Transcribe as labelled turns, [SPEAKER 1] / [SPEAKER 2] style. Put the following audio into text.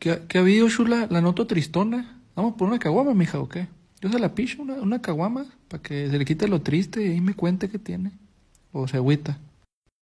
[SPEAKER 1] ¿Qué, ha habido, Shula? La noto tristona. Vamos por una caguama, mija, ¿o qué? Yo se la picho una, una caguama para que se le quite lo triste y me cuente qué tiene. O se agüita.